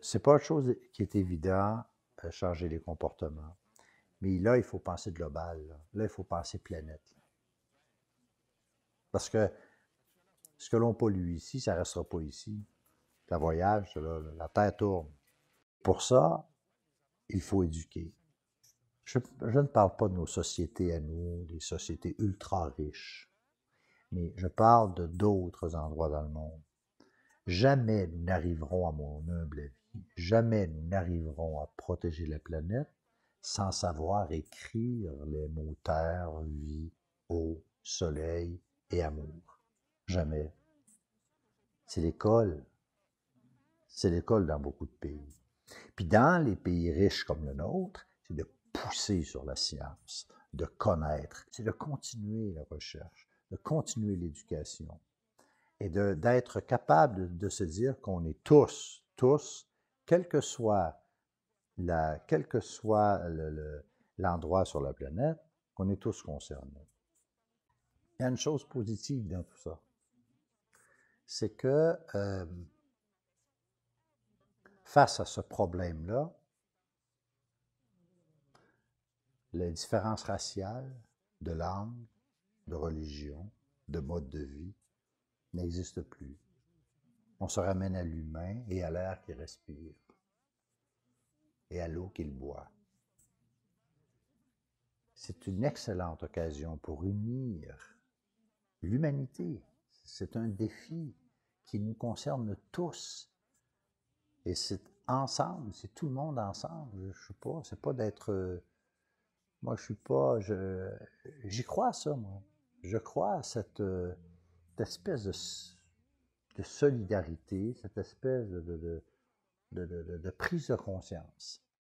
c'est pas une chose qui est évident euh, changer les comportements. Mais là, il faut penser global. Là, il faut penser planète. Parce que ce que l'on pollue ici, ça ne restera pas ici. La voyage, la Terre tourne. Pour ça, il faut éduquer. Je, ne parle pas de nos sociétés à nous, des sociétés ultra riches, mais je parle de d'autres endroits dans le monde. Jamais nous n'arriverons, à mon humble avis, jamais nous n'arriverons à protéger la planète sans savoir écrire les mots terre, vie, eau, soleil et amour. Jamais. C'est l'école. C'est l'école dans beaucoup de pays. Puis dans les pays riches comme le nôtre, c'est de pousser sur la science, de connaître, c'est de continuer la recherche, de continuer l'éducation et d'être capable de se dire qu'on est tous, tous quel que soit l'endroit sur la planète, qu'on est tous concernés. Il y a une chose positive dans tout ça. C'est que euh, face à ce problème-là, les différences raciales, de langue, de religion, de mode de vie n'existent plus. On se ramène à l'humain et à l'air qu'il respire et à l'eau qu'il boit. C'est une excellente occasion pour unir l'humanité. C'est un défi qui nous concerne tous. Et c'est ensemble, c'est tout le monde ensemble. Je sais pas, c'est pas d'être. Euh, moi, je suis pas. j'y crois ça, moi. Je crois à cette euh, espèce de de solidarité, cette espèce de, de prise de conscience.